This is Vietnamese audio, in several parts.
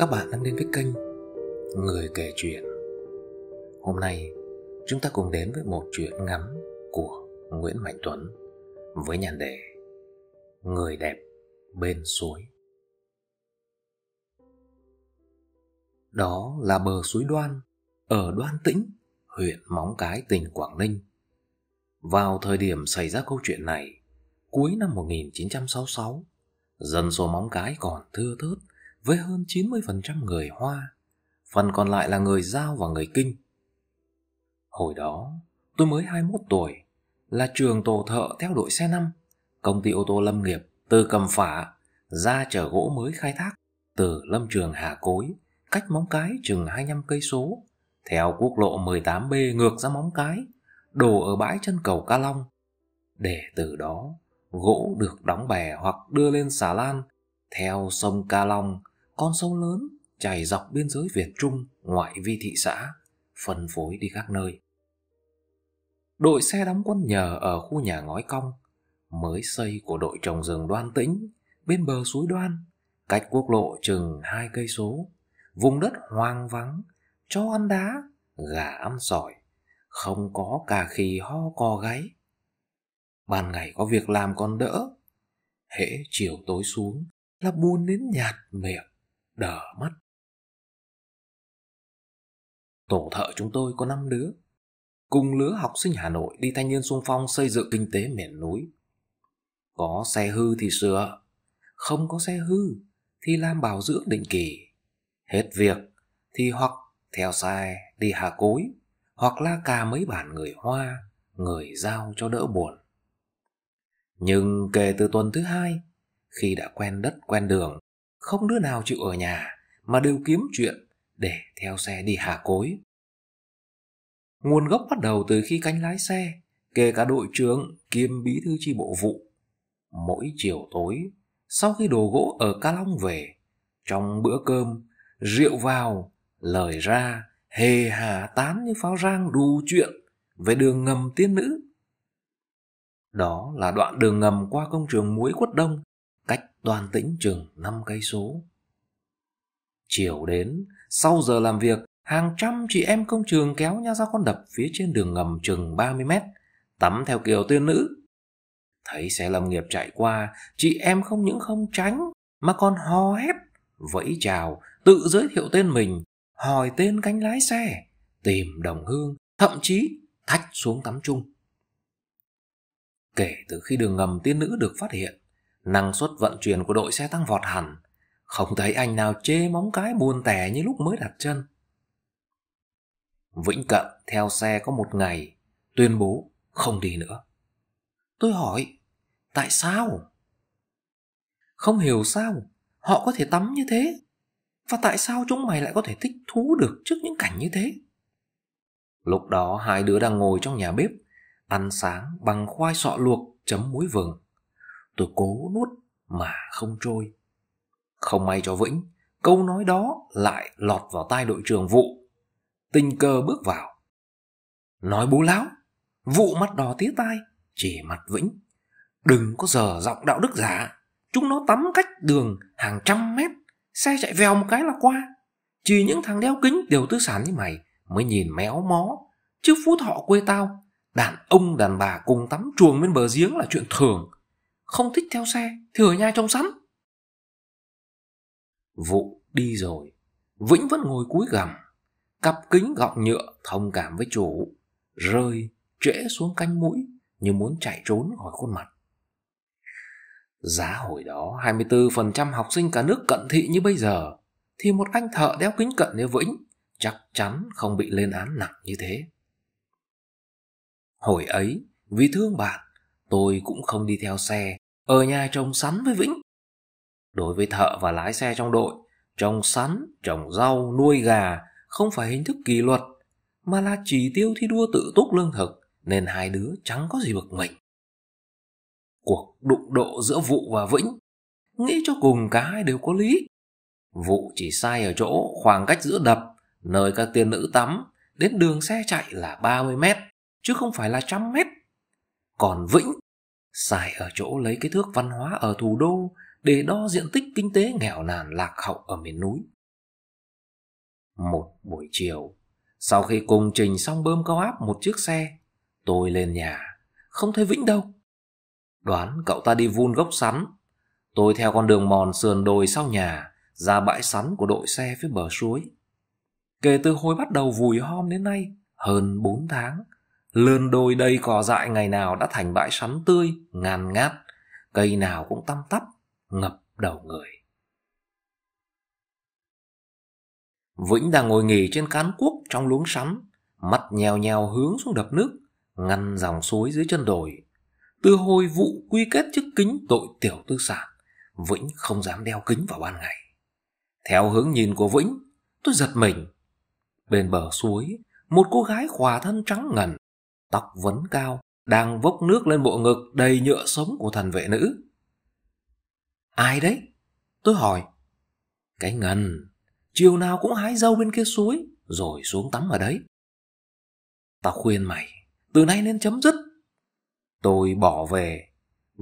các bạn đang đến với kênh Người kể chuyện. Hôm nay chúng ta cùng đến với một chuyện ngắn của Nguyễn Mạnh Tuấn với nhan đề Người đẹp bên suối. Đó là bờ suối Đoan ở Đoan Tĩnh, huyện Móng Cái, tỉnh Quảng Ninh. Vào thời điểm xảy ra câu chuyện này, cuối năm 1966, dân số Móng Cái còn thưa thớt với hơn 90% người Hoa, phần còn lại là người Giao và người Kinh. Hồi đó, tôi mới 21 tuổi, là trường tổ thợ theo đội xe năm, công ty ô tô lâm nghiệp từ Cầm Phả ra chở gỗ mới khai thác từ lâm trường Hà Cối, cách móng cái chừng 25 cây số, theo quốc lộ 18B ngược ra móng cái, đổ ở bãi chân cầu Ca Long. Để từ đó, gỗ được đóng bè hoặc đưa lên xà lan theo sông Ca Long con sông lớn chảy dọc biên giới Việt Trung ngoại vi thị xã, phân phối đi các nơi. Đội xe đóng quân nhờ ở khu nhà ngói cong, mới xây của đội trồng rừng đoan tĩnh, bên bờ suối đoan, cách quốc lộ chừng hai cây số, vùng đất hoang vắng, cho ăn đá, gà ăn sỏi, không có cà khi ho cò gáy. Ban ngày có việc làm còn đỡ, hễ chiều tối xuống là buồn đến nhạt miệng đờ mắt. Tổ thợ chúng tôi có 5 đứa, cùng lứa học sinh Hà Nội đi thanh niên sung phong xây dựng kinh tế miền núi. Có xe hư thì sửa, không có xe hư thì làm bảo dưỡng định kỳ. Hết việc thì hoặc theo xe đi Hà Cối, hoặc la cà mấy bản người Hoa, người giao cho đỡ buồn. Nhưng kể từ tuần thứ hai, khi đã quen đất quen đường, không đứa nào chịu ở nhà mà đều kiếm chuyện để theo xe đi hà cối. Nguồn gốc bắt đầu từ khi cánh lái xe, kể cả đội trưởng kiêm bí thư chi bộ vụ. Mỗi chiều tối, sau khi đồ gỗ ở Ca Long về, trong bữa cơm, rượu vào, lời ra, hề hà tán như pháo rang đù chuyện về đường ngầm tiên nữ. Đó là đoạn đường ngầm qua công trường muối quất đông toàn tĩnh chừng năm cây số. Chiều đến, sau giờ làm việc, hàng trăm chị em công trường kéo nhau ra con đập phía trên đường ngầm chừng 30 mét, tắm theo kiểu tiên nữ. Thấy xe lâm nghiệp chạy qua, chị em không những không tránh, mà còn hò hét, vẫy chào, tự giới thiệu tên mình, hỏi tên cánh lái xe, tìm đồng hương, thậm chí thách xuống tắm chung. Kể từ khi đường ngầm tiên nữ được phát hiện, năng suất vận chuyển của đội xe tăng vọt hẳn. Không thấy anh nào chê móng cái buồn tẻ như lúc mới đặt chân. Vĩnh Cận theo xe có một ngày, tuyên bố không đi nữa. Tôi hỏi, tại sao? Không hiểu sao, họ có thể tắm như thế. Và tại sao chúng mày lại có thể thích thú được trước những cảnh như thế? Lúc đó hai đứa đang ngồi trong nhà bếp, ăn sáng bằng khoai sọ luộc chấm muối vừng tôi cố nuốt mà không trôi không may cho vĩnh câu nói đó lại lọt vào tai đội trưởng vụ tình cờ bước vào nói bố láo vụ mắt đỏ tía tai chỉ mặt vĩnh đừng có giờ giọng đạo đức giả chúng nó tắm cách đường hàng trăm mét xe chạy vèo một cái là qua chỉ những thằng đeo kính đều tư sản như mày mới nhìn méo mó chứ phú thọ quê tao đàn ông đàn bà cùng tắm chuồng bên bờ giếng là chuyện thường không thích theo xe thì ở nhà trông sẵn vụ đi rồi vĩnh vẫn ngồi cúi gằm cặp kính gọng nhựa thông cảm với chủ rơi trễ xuống cánh mũi như muốn chạy trốn khỏi khuôn mặt giá hồi đó 24% học sinh cả nước cận thị như bây giờ thì một anh thợ đeo kính cận như vĩnh chắc chắn không bị lên án nặng như thế hồi ấy vì thương bạn tôi cũng không đi theo xe ở nhà trồng sắn với Vĩnh. Đối với thợ và lái xe trong đội, trồng sắn, trồng rau, nuôi gà không phải hình thức kỷ luật, mà là chỉ tiêu thi đua tự túc lương thực, nên hai đứa chẳng có gì bực mình. Cuộc đụng độ giữa Vụ và Vĩnh, nghĩ cho cùng cả hai đều có lý. Vụ chỉ sai ở chỗ khoảng cách giữa đập, nơi các tiên nữ tắm, đến đường xe chạy là 30 mét, chứ không phải là trăm mét. Còn Vĩnh sai ở chỗ lấy cái thước văn hóa ở thủ đô để đo diện tích kinh tế nghèo nàn lạc hậu ở miền núi. Một buổi chiều, sau khi cùng trình xong bơm cao áp một chiếc xe, tôi lên nhà, không thấy Vĩnh đâu. Đoán cậu ta đi vun gốc sắn, tôi theo con đường mòn sườn đồi sau nhà, ra bãi sắn của đội xe phía bờ suối. Kể từ hồi bắt đầu vùi hom đến nay, hơn 4 tháng, lơn đôi đây cò dại ngày nào đã thành bãi sắn tươi ngàn ngát cây nào cũng tăm tắp ngập đầu người vĩnh đang ngồi nghỉ trên cán cuốc trong luống sắn mắt nhèo nhèo hướng xuống đập nước ngăn dòng suối dưới chân đồi từ hồi vụ quy kết chức kính tội tiểu tư sản vĩnh không dám đeo kính vào ban ngày theo hướng nhìn của vĩnh tôi giật mình bên bờ suối một cô gái khỏa thân trắng ngần tóc vấn cao, đang vốc nước lên bộ ngực đầy nhựa sống của thần vệ nữ. Ai đấy? Tôi hỏi. Cái ngần, chiều nào cũng hái dâu bên kia suối, rồi xuống tắm ở đấy. Tao khuyên mày, từ nay nên chấm dứt. Tôi bỏ về,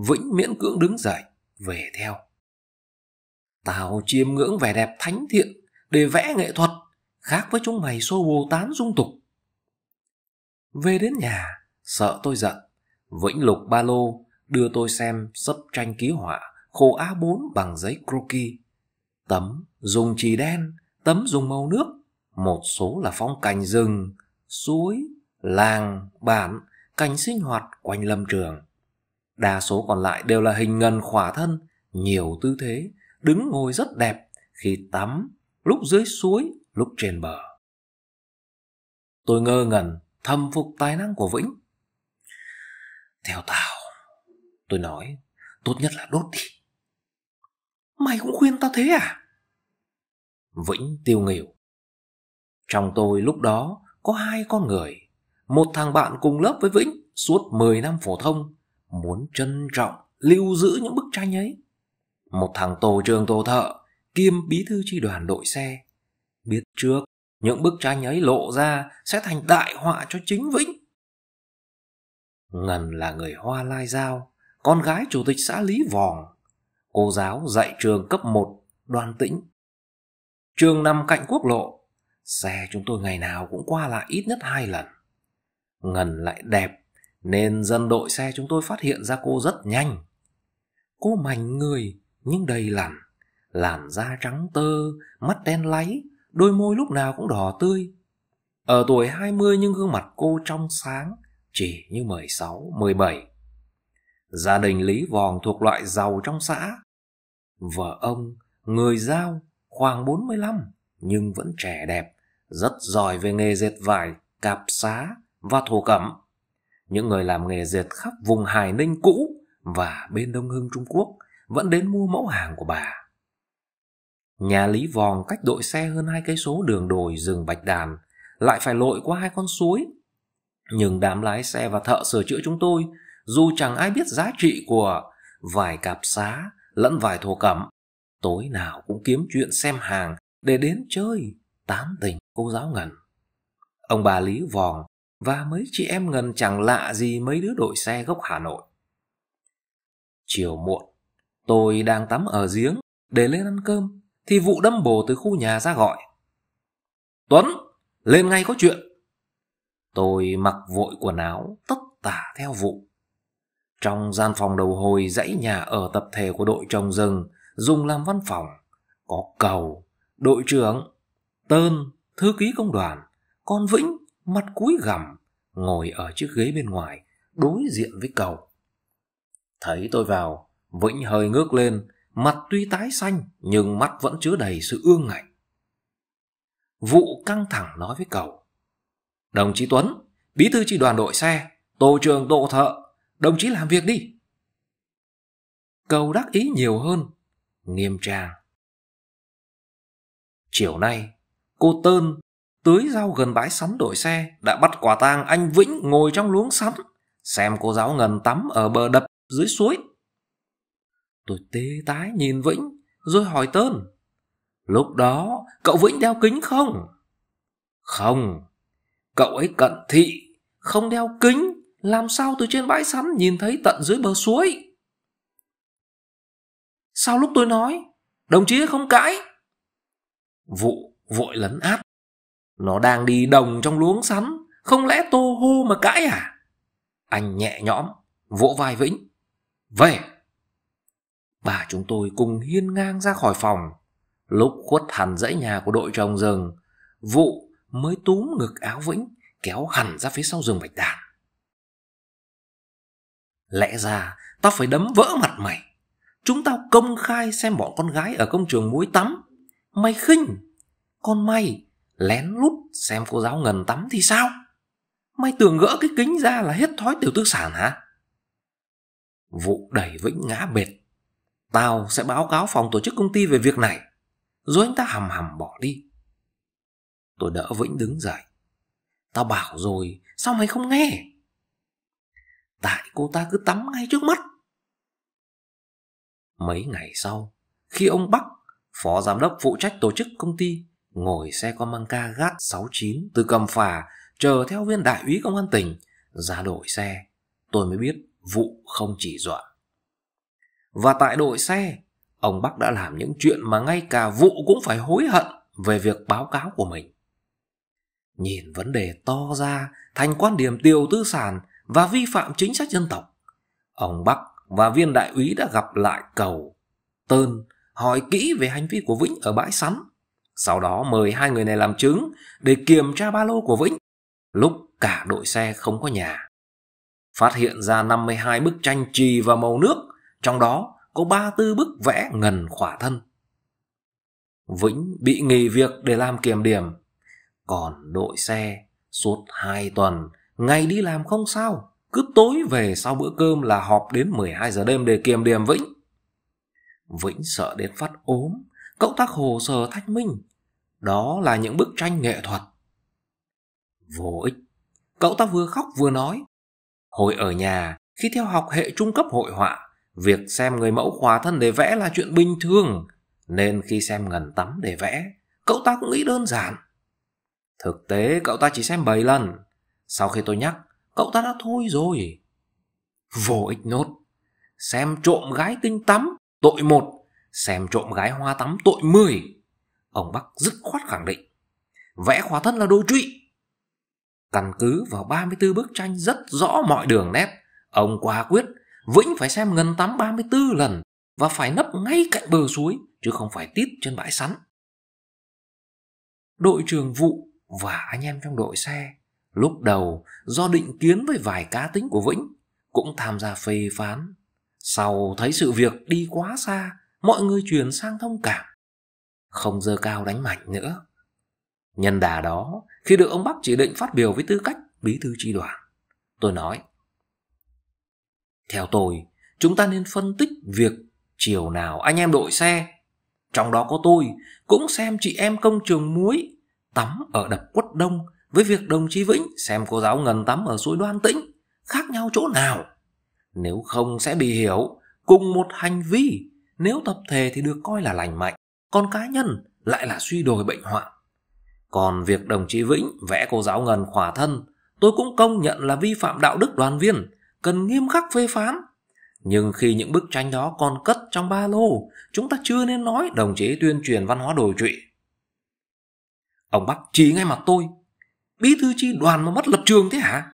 vĩnh miễn cưỡng đứng dậy, về theo. Tao chiêm ngưỡng vẻ đẹp thánh thiện để vẽ nghệ thuật, khác với chúng mày xô bồ tán dung tục. Về đến nhà, sợ tôi giận. Vĩnh lục ba lô, đưa tôi xem sấp tranh ký họa, khổ A4 bằng giấy croquis. Tấm dùng chì đen, tấm dùng màu nước, một số là phong cảnh rừng, suối, làng, bản, cảnh sinh hoạt quanh lâm trường. Đa số còn lại đều là hình ngần khỏa thân, nhiều tư thế, đứng ngồi rất đẹp khi tắm, lúc dưới suối, lúc trên bờ. Tôi ngơ ngẩn thâm phục tài năng của Vĩnh. Theo tao, tôi nói, tốt nhất là đốt đi. Mày cũng khuyên tao thế à? Vĩnh tiêu nghỉu. Trong tôi lúc đó có hai con người. Một thằng bạn cùng lớp với Vĩnh suốt 10 năm phổ thông, muốn trân trọng, lưu giữ những bức tranh ấy. Một thằng tổ trường tổ thợ, kiêm bí thư tri đoàn đội xe. Biết trước những bức tranh ấy lộ ra sẽ thành đại họa cho chính Vĩnh. Ngân là người Hoa Lai Giao, con gái chủ tịch xã Lý Vòng, cô giáo dạy trường cấp 1 Đoan Tĩnh. Trường nằm cạnh quốc lộ, xe chúng tôi ngày nào cũng qua lại ít nhất hai lần. Ngân lại đẹp nên dân đội xe chúng tôi phát hiện ra cô rất nhanh. Cô mảnh người nhưng đầy lằn, làn da trắng tơ, mắt đen láy, đôi môi lúc nào cũng đỏ tươi. Ở tuổi 20 nhưng gương mặt cô trong sáng, chỉ như 16, 17. Gia đình Lý Vòn thuộc loại giàu trong xã. Vợ ông, người giao, khoảng 45, nhưng vẫn trẻ đẹp, rất giỏi về nghề dệt vải, cạp xá và thổ cẩm. Những người làm nghề dệt khắp vùng Hải Ninh cũ và bên Đông Hưng Trung Quốc vẫn đến mua mẫu hàng của bà. Nhà Lý Vòng cách đội xe hơn hai cây số đường đồi rừng Bạch Đàn, lại phải lội qua hai con suối. Nhưng đám lái xe và thợ sửa chữa chúng tôi, dù chẳng ai biết giá trị của vài cạp xá lẫn vài thổ cẩm, tối nào cũng kiếm chuyện xem hàng để đến chơi, tán tình cô giáo Ngân. Ông bà Lý Vòng và mấy chị em Ngân chẳng lạ gì mấy đứa đội xe gốc Hà Nội. Chiều muộn, tôi đang tắm ở giếng để lên ăn cơm thì vụ đâm bồ từ khu nhà ra gọi. Tuấn, lên ngay có chuyện. Tôi mặc vội quần áo, tất tả theo vụ. Trong gian phòng đầu hồi dãy nhà ở tập thể của đội trồng rừng, dùng làm văn phòng, có cầu, đội trưởng, tơn, thư ký công đoàn, con Vĩnh, mặt cúi gằm, ngồi ở chiếc ghế bên ngoài, đối diện với cầu. Thấy tôi vào, Vĩnh hơi ngước lên, Mặt tuy tái xanh nhưng mắt vẫn chứa đầy sự ương ngạnh. Vụ căng thẳng nói với cầu. Đồng chí Tuấn, bí thư tri đoàn đội xe, tổ trường tổ thợ, đồng chí làm việc đi. Cầu đắc ý nhiều hơn, nghiêm trang. Chiều nay, cô Tơn tưới rau gần bãi sắn đội xe đã bắt quả tang anh Vĩnh ngồi trong luống sắn xem cô giáo ngần tắm ở bờ đập dưới suối Tôi tê tái nhìn Vĩnh, rồi hỏi tên. Lúc đó, cậu Vĩnh đeo kính không? Không, cậu ấy cận thị, không đeo kính. Làm sao từ trên bãi sắn nhìn thấy tận dưới bờ suối? Sao lúc tôi nói, đồng chí không cãi? Vụ vội lấn áp. Nó đang đi đồng trong luống sắn, không lẽ tô hô mà cãi à? Anh nhẹ nhõm, vỗ vai Vĩnh. Về! và chúng tôi cùng hiên ngang ra khỏi phòng. Lúc khuất hẳn dãy nhà của đội trồng rừng, vụ mới túm ngực áo vĩnh kéo hẳn ra phía sau rừng bạch đàn. Lẽ ra tao phải đấm vỡ mặt mày. Chúng tao công khai xem bọn con gái ở công trường muối tắm. Mày khinh, con mày lén lút xem cô giáo ngần tắm thì sao? Mày tưởng gỡ cái kính ra là hết thói tiểu tư sản hả? Vụ đẩy Vĩnh ngã bệt Tao sẽ báo cáo phòng tổ chức công ty về việc này. Rồi anh ta hầm hầm bỏ đi. Tôi đỡ Vĩnh đứng dậy. Tao bảo rồi, sao mày không nghe? Tại cô ta cứ tắm ngay trước mắt. Mấy ngày sau, khi ông Bắc, phó giám đốc phụ trách tổ chức công ty, ngồi xe con mang ca gát 69 từ cầm phà chờ theo viên đại úy công an tỉnh ra đổi xe, tôi mới biết vụ không chỉ dọa và tại đội xe, ông Bắc đã làm những chuyện mà ngay cả vụ cũng phải hối hận về việc báo cáo của mình. Nhìn vấn đề to ra thành quan điểm tiêu tư sản và vi phạm chính sách dân tộc, ông Bắc và viên đại úy đã gặp lại cầu Tơn hỏi kỹ về hành vi của Vĩnh ở bãi sắn. Sau đó mời hai người này làm chứng để kiểm tra ba lô của Vĩnh. Lúc cả đội xe không có nhà. Phát hiện ra 52 bức tranh trì và màu nước trong đó có ba tư bức vẽ ngần khỏa thân. Vĩnh bị nghỉ việc để làm kiểm điểm, còn đội xe suốt hai tuần, ngày đi làm không sao, cứ tối về sau bữa cơm là họp đến 12 giờ đêm để kiểm điểm Vĩnh. Vĩnh sợ đến phát ốm, cậu tác hồ sơ thách minh. Đó là những bức tranh nghệ thuật. Vô ích, cậu ta vừa khóc vừa nói. Hồi ở nhà, khi theo học hệ trung cấp hội họa, Việc xem người mẫu khỏa thân để vẽ là chuyện bình thường, nên khi xem ngần tắm để vẽ, cậu ta cũng nghĩ đơn giản. Thực tế cậu ta chỉ xem bảy lần, sau khi tôi nhắc, cậu ta đã thôi rồi. Vô ích nốt, xem trộm gái tinh tắm, tội một, xem trộm gái hoa tắm tội mười. Ông Bắc dứt khoát khẳng định, vẽ khóa thân là đôi trụy. Căn cứ vào 34 bức tranh rất rõ mọi đường nét, ông quả quyết Vĩnh phải xem ngân tắm 34 lần và phải nấp ngay cạnh bờ suối chứ không phải tít trên bãi sắn. Đội trưởng vụ và anh em trong đội xe lúc đầu do định kiến với vài cá tính của Vĩnh cũng tham gia phê phán. Sau thấy sự việc đi quá xa, mọi người chuyển sang thông cảm, không dơ cao đánh mạnh nữa. Nhân đà đó, khi được ông Bắc chỉ định phát biểu với tư cách bí thư tri đoàn, tôi nói theo tôi, chúng ta nên phân tích việc chiều nào anh em đội xe. Trong đó có tôi, cũng xem chị em công trường muối tắm ở đập quất đông với việc đồng chí Vĩnh xem cô giáo ngần tắm ở suối đoan tĩnh khác nhau chỗ nào. Nếu không sẽ bị hiểu, cùng một hành vi, nếu tập thể thì được coi là lành mạnh, còn cá nhân lại là suy đồi bệnh hoạn. Còn việc đồng chí Vĩnh vẽ cô giáo ngần khỏa thân, tôi cũng công nhận là vi phạm đạo đức đoàn viên, cần nghiêm khắc phê phán nhưng khi những bức tranh đó còn cất trong ba lô chúng ta chưa nên nói đồng chí tuyên truyền văn hóa đồi trụy ông bắc chỉ ngay mặt tôi bí thư chi đoàn mà mất lập trường thế hả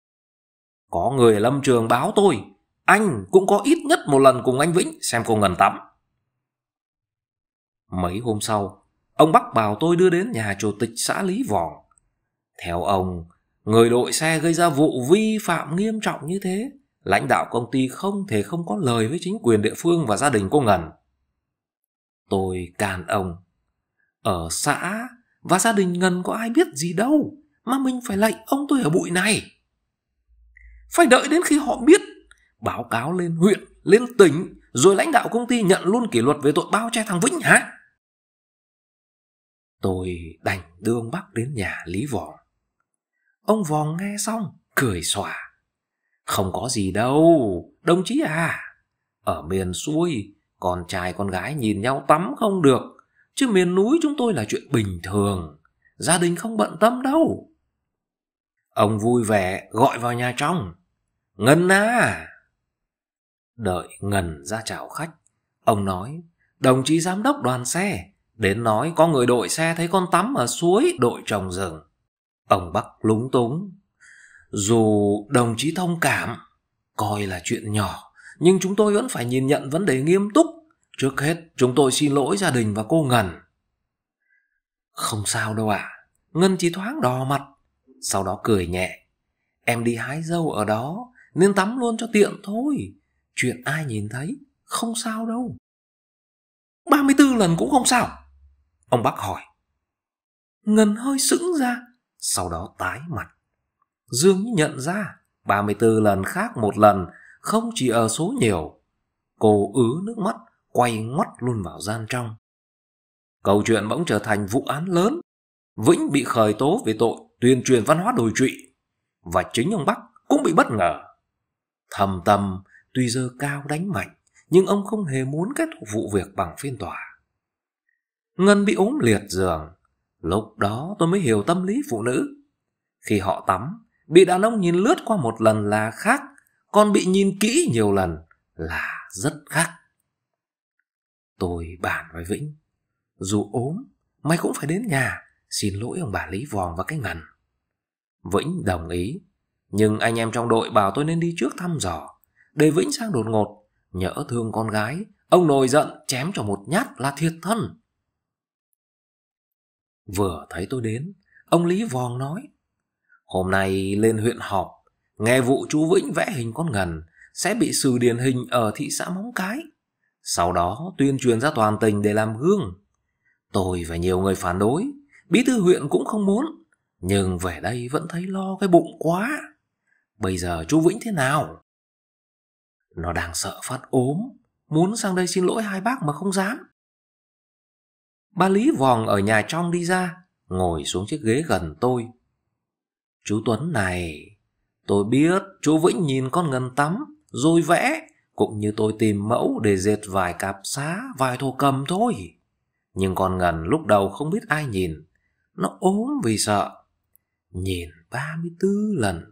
có người lâm trường báo tôi anh cũng có ít nhất một lần cùng anh vĩnh xem cô ngần tắm mấy hôm sau ông bắc bảo tôi đưa đến nhà chủ tịch xã lý vòng theo ông người đội xe gây ra vụ vi phạm nghiêm trọng như thế lãnh đạo công ty không thể không có lời với chính quyền địa phương và gia đình cô Ngân. Tôi can ông, ở xã và gia đình Ngân có ai biết gì đâu mà mình phải lệnh ông tôi ở bụi này. Phải đợi đến khi họ biết, báo cáo lên huyện, lên tỉnh, rồi lãnh đạo công ty nhận luôn kỷ luật về tội bao che thằng Vĩnh hả? Tôi đành đưa ông Bắc đến nhà Lý Vòng. Ông Vòng nghe xong, cười xòa. Không có gì đâu, đồng chí à. Ở miền xuôi, con trai con gái nhìn nhau tắm không được. Chứ miền núi chúng tôi là chuyện bình thường, gia đình không bận tâm đâu. Ông vui vẻ gọi vào nhà trong. Ngân à! Đợi Ngân ra chào khách, ông nói, đồng chí giám đốc đoàn xe, đến nói có người đội xe thấy con tắm ở suối đội trồng rừng. Ông Bắc lúng túng, dù đồng chí thông cảm coi là chuyện nhỏ nhưng chúng tôi vẫn phải nhìn nhận vấn đề nghiêm túc trước hết chúng tôi xin lỗi gia đình và cô ngân không sao đâu ạ à. ngân chỉ thoáng đỏ mặt sau đó cười nhẹ em đi hái dâu ở đó nên tắm luôn cho tiện thôi chuyện ai nhìn thấy không sao đâu 34 lần cũng không sao ông bác hỏi ngân hơi sững ra sau đó tái mặt Dương nhận ra 34 lần khác một lần Không chỉ ở số nhiều Cô ứ nước mắt Quay ngoắt luôn vào gian trong Câu chuyện bỗng trở thành vụ án lớn Vĩnh bị khởi tố về tội Tuyên truyền văn hóa đồi trụy Và chính ông Bắc cũng bị bất ngờ Thầm tâm tuy dơ cao đánh mạnh Nhưng ông không hề muốn kết thúc vụ việc bằng phiên tòa Ngân bị ốm liệt giường Lúc đó tôi mới hiểu tâm lý phụ nữ Khi họ tắm bị đàn ông nhìn lướt qua một lần là khác còn bị nhìn kỹ nhiều lần là rất khác tôi bàn với vĩnh dù ốm mày cũng phải đến nhà xin lỗi ông bà lý vòm và cái ngần vĩnh đồng ý nhưng anh em trong đội bảo tôi nên đi trước thăm dò để vĩnh sang đột ngột nhỡ thương con gái ông nồi giận chém cho một nhát là thiệt thân vừa thấy tôi đến ông lý vòm nói Hôm nay lên huyện họp, nghe vụ chú Vĩnh vẽ hình con ngần sẽ bị xử điển hình ở thị xã Móng Cái. Sau đó tuyên truyền ra toàn tỉnh để làm gương. Tôi và nhiều người phản đối, bí thư huyện cũng không muốn, nhưng về đây vẫn thấy lo cái bụng quá. Bây giờ chú Vĩnh thế nào? Nó đang sợ phát ốm, muốn sang đây xin lỗi hai bác mà không dám. Ba Lý vòng ở nhà trong đi ra, ngồi xuống chiếc ghế gần tôi, Chú Tuấn này, tôi biết chú Vĩnh nhìn con ngân tắm, rồi vẽ, cũng như tôi tìm mẫu để dệt vài cặp xá, vài thô cầm thôi. Nhưng con ngần lúc đầu không biết ai nhìn, nó ốm vì sợ. Nhìn 34 lần,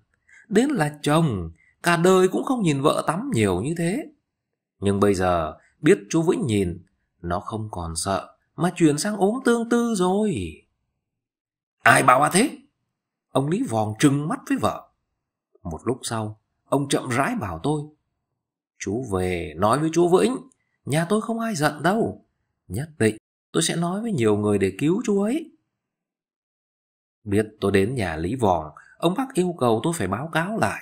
đến là chồng, cả đời cũng không nhìn vợ tắm nhiều như thế. Nhưng bây giờ, biết chú Vĩnh nhìn, nó không còn sợ, mà chuyển sang ốm tương tư rồi. Ai bảo bà thế? Ông Lý vòng trừng mắt với vợ. Một lúc sau, ông chậm rãi bảo tôi. Chú về nói với chú Vĩnh, nhà tôi không ai giận đâu. Nhất định tôi sẽ nói với nhiều người để cứu chú ấy. Biết tôi đến nhà Lý vòng, ông bác yêu cầu tôi phải báo cáo lại.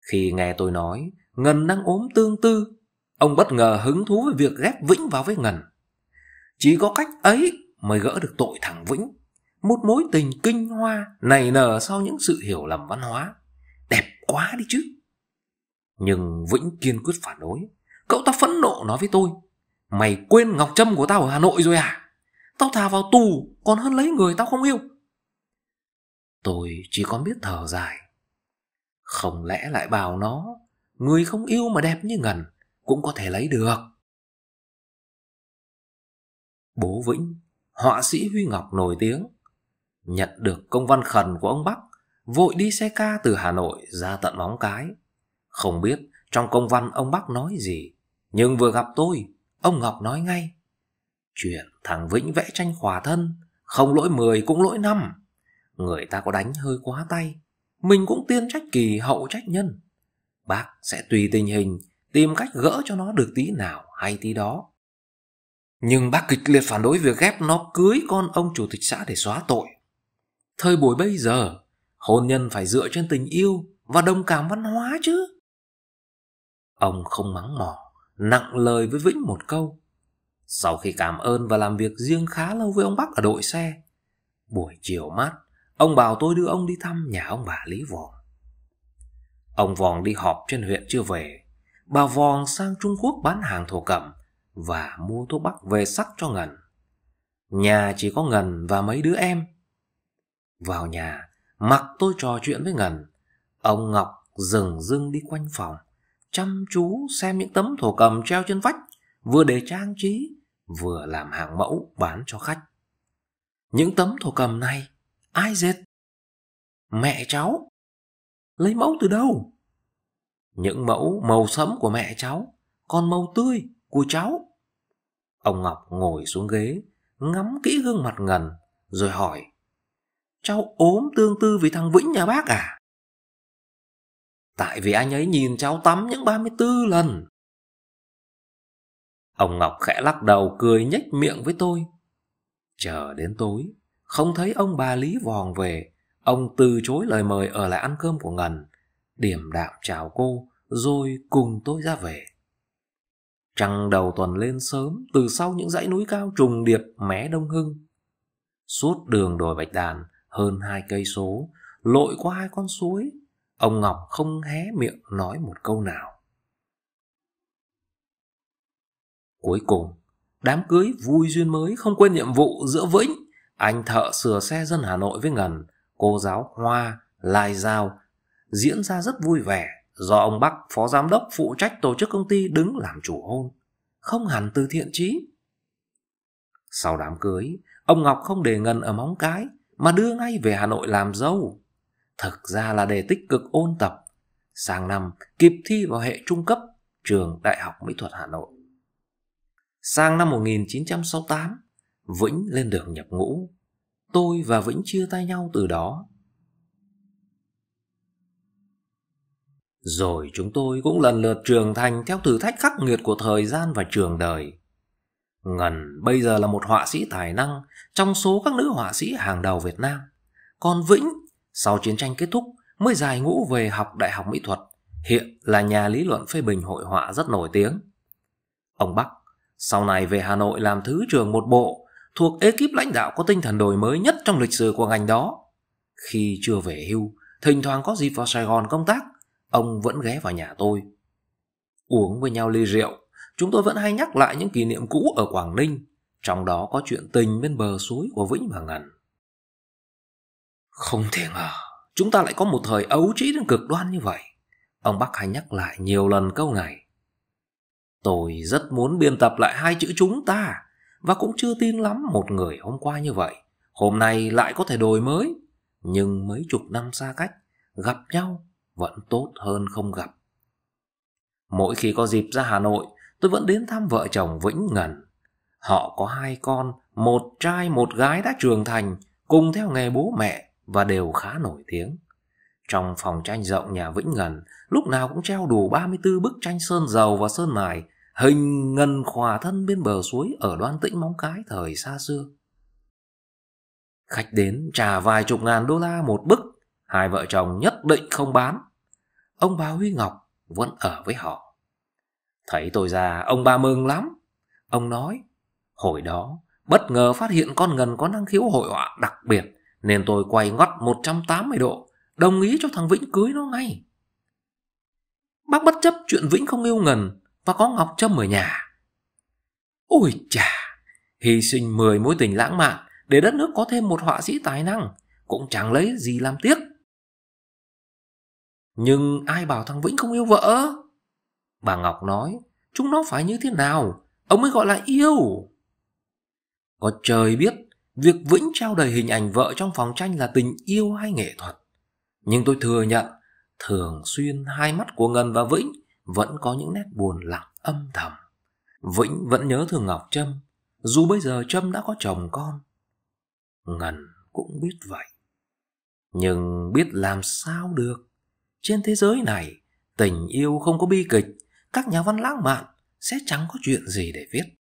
Khi nghe tôi nói, Ngân đang ốm tương tư, ông bất ngờ hứng thú với việc ghép Vĩnh vào với Ngân. Chỉ có cách ấy mới gỡ được tội thằng Vĩnh một mối tình kinh hoa nảy nở sau những sự hiểu lầm văn hóa. Đẹp quá đi chứ. Nhưng Vĩnh kiên quyết phản đối. Cậu ta phẫn nộ nói với tôi. Mày quên Ngọc Trâm của tao ở Hà Nội rồi à? Tao thà vào tù còn hơn lấy người tao không yêu. Tôi chỉ còn biết thở dài. Không lẽ lại bảo nó, người không yêu mà đẹp như ngần cũng có thể lấy được. Bố Vĩnh, họa sĩ Huy Ngọc nổi tiếng, nhận được công văn khẩn của ông Bắc, vội đi xe ca từ Hà Nội ra tận Móng Cái. Không biết trong công văn ông Bắc nói gì, nhưng vừa gặp tôi, ông Ngọc nói ngay. Chuyện thằng Vĩnh vẽ tranh khỏa thân, không lỗi 10 cũng lỗi 5. Người ta có đánh hơi quá tay, mình cũng tiên trách kỳ hậu trách nhân. Bác sẽ tùy tình hình, tìm cách gỡ cho nó được tí nào hay tí đó. Nhưng bác kịch liệt phản đối việc ghép nó cưới con ông chủ tịch xã để xóa tội. Thời buổi bây giờ, hôn nhân phải dựa trên tình yêu và đồng cảm văn hóa chứ. Ông không mắng mỏ, nặng lời với Vĩnh một câu. Sau khi cảm ơn và làm việc riêng khá lâu với ông Bắc ở đội xe, buổi chiều mát, ông bảo tôi đưa ông đi thăm nhà ông bà Lý Vòng. Ông Vòng đi họp trên huyện chưa về, bà Vòng sang Trung Quốc bán hàng thổ cẩm và mua thuốc bắc về sắc cho Ngân. Nhà chỉ có Ngân và mấy đứa em, vào nhà, mặc tôi trò chuyện với Ngân. Ông Ngọc dừng dưng đi quanh phòng, chăm chú xem những tấm thổ cầm treo trên vách, vừa để trang trí, vừa làm hàng mẫu bán cho khách. Những tấm thổ cầm này, ai dệt? Mẹ cháu. Lấy mẫu từ đâu? Những mẫu màu sẫm của mẹ cháu, còn màu tươi của cháu. Ông Ngọc ngồi xuống ghế, ngắm kỹ gương mặt ngần, rồi hỏi. Cháu ốm tương tư vì thằng Vĩnh nhà bác à? Tại vì anh ấy nhìn cháu tắm những 34 lần. Ông Ngọc khẽ lắc đầu cười nhếch miệng với tôi. Chờ đến tối, không thấy ông bà Lý vòn về, ông từ chối lời mời ở lại ăn cơm của Ngân, điểm đạm chào cô, rồi cùng tôi ra về. Trăng đầu tuần lên sớm từ sau những dãy núi cao trùng điệp mé đông hưng. Suốt đường đồi Bạch Đàn, hơn hai cây số, lội qua hai con suối, ông Ngọc không hé miệng nói một câu nào. Cuối cùng, đám cưới vui duyên mới không quên nhiệm vụ giữa Vĩnh, anh thợ sửa xe dân Hà Nội với Ngân, cô giáo Hoa, Lai Giao, diễn ra rất vui vẻ do ông Bắc, phó giám đốc phụ trách tổ chức công ty đứng làm chủ hôn, không hẳn từ thiện chí Sau đám cưới, ông Ngọc không để Ngân ở móng cái, mà đưa ngay về Hà Nội làm dâu. Thực ra là để tích cực ôn tập, sang năm kịp thi vào hệ trung cấp trường Đại học Mỹ thuật Hà Nội. Sang năm 1968, Vĩnh lên đường nhập ngũ. Tôi và Vĩnh chia tay nhau từ đó. Rồi chúng tôi cũng lần lượt trưởng thành theo thử thách khắc nghiệt của thời gian và trường đời. Ngần bây giờ là một họa sĩ tài năng trong số các nữ họa sĩ hàng đầu Việt Nam. Còn Vĩnh, sau chiến tranh kết thúc mới dài ngũ về học Đại học Mỹ thuật, hiện là nhà lý luận phê bình hội họa rất nổi tiếng. Ông Bắc sau này về Hà Nội làm thứ trưởng một bộ, thuộc ekip lãnh đạo có tinh thần đổi mới nhất trong lịch sử của ngành đó. Khi chưa về hưu, thỉnh thoảng có dịp vào Sài Gòn công tác, ông vẫn ghé vào nhà tôi. Uống với nhau ly rượu, chúng tôi vẫn hay nhắc lại những kỷ niệm cũ ở Quảng Ninh, trong đó có chuyện tình bên bờ suối của Vĩnh và Ngân. Không thể ngờ, chúng ta lại có một thời ấu trĩ đến cực đoan như vậy. Ông Bắc hay nhắc lại nhiều lần câu này. Tôi rất muốn biên tập lại hai chữ chúng ta, và cũng chưa tin lắm một người hôm qua như vậy. Hôm nay lại có thể đổi mới, nhưng mấy chục năm xa cách, gặp nhau vẫn tốt hơn không gặp. Mỗi khi có dịp ra Hà Nội, tôi vẫn đến thăm vợ chồng Vĩnh Ngân. Họ có hai con, một trai một gái đã trưởng thành, cùng theo nghề bố mẹ và đều khá nổi tiếng. Trong phòng tranh rộng nhà Vĩnh Ngân, lúc nào cũng treo đủ 34 bức tranh sơn dầu và sơn mài, hình ngân khỏa thân bên bờ suối ở đoan tĩnh móng cái thời xa xưa. Khách đến trả vài chục ngàn đô la một bức, hai vợ chồng nhất định không bán. Ông bà Huy Ngọc vẫn ở với họ. Thấy tôi ra, ông ba mừng lắm. Ông nói, hồi đó, bất ngờ phát hiện con ngần có năng khiếu hội họa đặc biệt, nên tôi quay ngoắt 180 độ, đồng ý cho thằng Vĩnh cưới nó ngay. Bác bất chấp chuyện Vĩnh không yêu ngần và có Ngọc Trâm ở nhà. Ôi chà, hy sinh 10 mối tình lãng mạn để đất nước có thêm một họa sĩ tài năng, cũng chẳng lấy gì làm tiếc. Nhưng ai bảo thằng Vĩnh không yêu vợ? Bà Ngọc nói, chúng nó phải như thế nào, ông mới gọi là yêu. Có trời biết, việc Vĩnh trao đầy hình ảnh vợ trong phòng tranh là tình yêu hay nghệ thuật. Nhưng tôi thừa nhận, thường xuyên hai mắt của Ngân và Vĩnh vẫn có những nét buồn lặng âm thầm. Vĩnh vẫn nhớ thương Ngọc Trâm, dù bây giờ Trâm đã có chồng con. Ngân cũng biết vậy. Nhưng biết làm sao được. Trên thế giới này, tình yêu không có bi kịch, các nhà văn lãng mạn sẽ chẳng có chuyện gì để viết